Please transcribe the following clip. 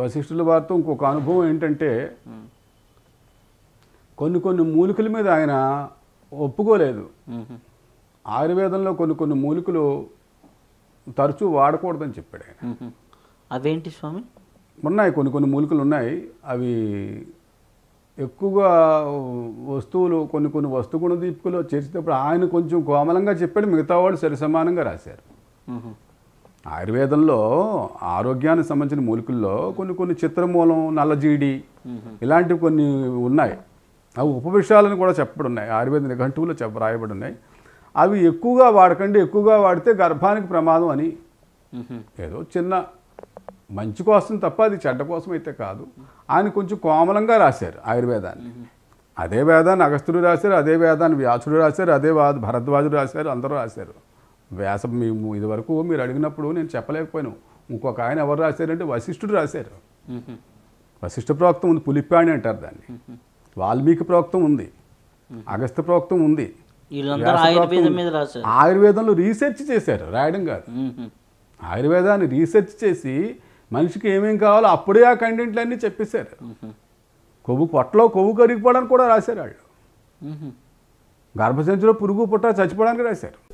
వశిష్ఠుల వారితో ఇంకొక అనుభవం ఏంటంటే కొన్ని కొన్ని మూలికల మీద ఆయన ఒప్పుకోలేదు ఆయుర్వేదంలో కొన్ని కొన్ని మూలికలు తరచూ వాడకూడదని చెప్పాడు ఆయన అవేంటి స్వామి ఉన్నాయి కొన్ని కొన్ని మూలికలు ఉన్నాయి అవి ఎక్కువగా వస్తువులు కొన్ని కొన్ని వస్తుగుణ దీపికలో చేర్చేటప్పుడు ఆయన కొంచెం కోమలంగా చెప్పాడు మిగతా వాళ్ళు సరి సమానంగా రాశారు ఆయుర్వేదంలో ఆరోగ్యానికి సంబంధించిన మూలికల్లో కొన్ని కొన్ని చిత్రమూలం నల్లజీడి ఇలాంటివి కొన్ని ఉన్నాయి అవి ఉపవిషయాలను కూడా చెప్పబడి ఉన్నాయి ఆయుర్వేద నిఘంటువులో చెప్ప రాయబడి ఉన్నాయి అవి ఎక్కువగా వాడకండి ఎక్కువగా వాడితే గర్భానికి ప్రమాదం అని ఏదో చిన్న మంచి కోసం తప్ప అది చెడ్డ కోసం అయితే కాదు ఆయన కొంచెం కోమలంగా రాశారు ఆయుర్వేదాన్ని అదే వేదాన్ని అగస్తుడు రాశారు అదే వేదాన్ని వ్యాసుడు రాశారు అదే భరద్వాజుడు రాశారు అందరూ రాశారు వ్యాస మేము ఇదివరకు మీరు అడిగినప్పుడు నేను చెప్పలేకపోయాను ఇంకొక ఆయన ఎవరు రాశారంటే వశిష్ఠుడు రాశారు వశిష్ఠ ప్రవక్తం ఉంది పులిప్పాణి అంటారు దాన్ని వాల్మీకి ప్రవక్తం ఉంది అగస్త్య ప్రవక్తం ఉంది ఆయుర్వేదంలో రీసెర్చ్ చేశారు రాయడం కాదు ఆయుర్వేదాన్ని రీసెర్చ్ చేసి మనిషికి ఏమేం కావాలో అప్పుడే ఆ కంటెంట్లన్నీ చెప్పేశారు కొవ్వు పొట్టలో కొవ్వు కరిగిపోవడానికి కూడా రాశారు వాళ్ళు గర్భసంచిలో పురుగు పుట్ట చచ్చిపోవడానికి రాశారు